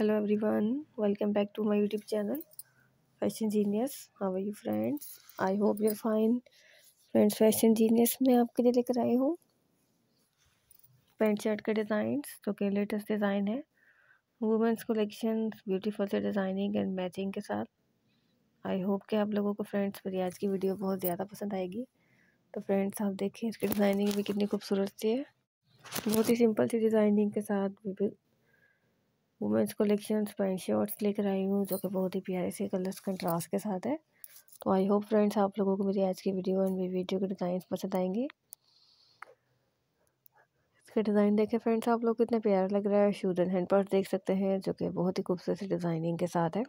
hello everyone welcome back to my YouTube channel fashion genius how are you friends I hope are fine friends fashion genius में आपके लिए लेकर आई हूँ pant shirt के design जो के लेटेस्ट डिज़ाइन है वुमेंस कलेक्शन ब्यूटीफुल से डिज़ाइनिंग एंड मैचिंग के साथ आई होप कि आप लोगों को फ्रेंड्स मेरी आज की वीडियो बहुत ज़्यादा पसंद आएगी तो फ्रेंड्स आप देखें इसकी डिज़ाइनिंग भी कितनी खूबसूरत सी है बहुत ही सिंपल सी डिज़ाइनिंग के साथ वुमेंस कलेक्शन पैंट शर्ट्स लेकर आई हूँ जो कि बहुत ही प्यारे से कलर्स कंट्रास्ट के साथ है तो आई होप फ्रेंड्स आप लोगों को मेरी आज की वीडियो मेरी वीडियो के डिज़ाइन पसंद आएंगे इसके डिज़ाइन देखें फ्रेंड्स आप लोग इतना प्यारा लग रहा है शूज़ एंड हैंड पर्स देख सकते हैं जो कि बहुत ही खूबसूरत डिज़ाइनिंग के साथ है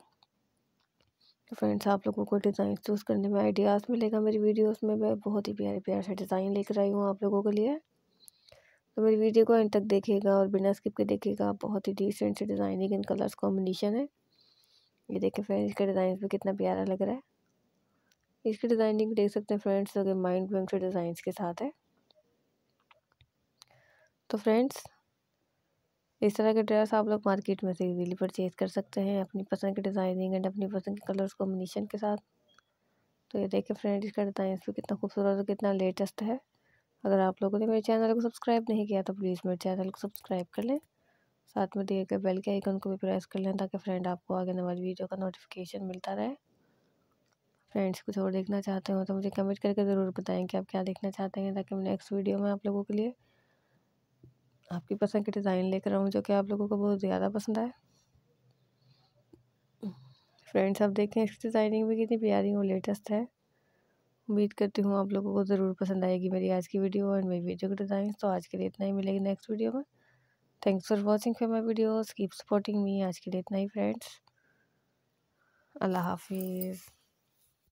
तो फ्रेंड्स आप लोगों को डिज़ाइन चूज़ करने में आइडियाज़ मिलेगा मेरी वीडियोस में मैं बहुत ही प्यारे प्यार से डिज़ाइन लेकर आई हूँ आप लोगों के लिए तो मेरी वीडियो को एंड तक देखेगा और बिना स्किप के देखेगा बहुत ही डिसेंट से डिज़ाइनिंग एंड कलर्स कॉम्बिनेशन है ये देखें फ्रेंड्स इसका डिज़ाइन भी कितना प्यारा लग रहा है इसकी डिज़ाइनिंग देख सकते हैं फ्रेंड्स अगर माइंड ब्लैंक से डिज़ाइन के साथ है तो फ्रेंड्स इस तरह के ड्रेस आप लोग मार्केट में से इजीली परचेज कर सकते हैं अपनी पसंद की डिज़ाइनिंग एंड अपनी पसंद के कलर्स कॉम्बिनेशन के साथ तो ये देखें फ्रेंड्स इसका डिज़ाइन भी कितना खूबसूरत और कितना लेटेस्ट है अगर आप लोगों ने मेरे चैनल को सब्सक्राइब नहीं किया तो प्लीज़ मेरे चैनल को सब्सक्राइब कर लें साथ में दिए गए बेल के आइकन को भी प्रेस कर लें ताकि फ्रेंड आपको आगे आने वाली वीडियो का नोटिफिकेशन मिलता रहे फ्रेंड्स कुछ और देखना चाहते हो तो मुझे कमेंट करके ज़रूर बताएं कि आप क्या देखना चाहते हैं ताकि मैं नेक्स्ट वीडियो में आप लोगों के लिए आपकी पसंद के डिज़ाइन लेकर आऊँ जो कि आप लोगों को बहुत ज़्यादा पसंद आए फ्रेंड्स आप देखें इसकी डिज़ाइनिंग भी कितनी प्यारी और लेटेस्ट है उम्मीद करती हूँ आप लोगों को ज़रूर पसंद आएगी मेरी आज की वीडियो एंड मेरी वीडियो के डिज़ाइन तो आज के लिए इतना ही मिलेगी नेक्स्ट वीडियो में thanks for watching for my videos keep supporting me आज के लिए इतना ही फ्रेंड्स अल्लाह हाफिज़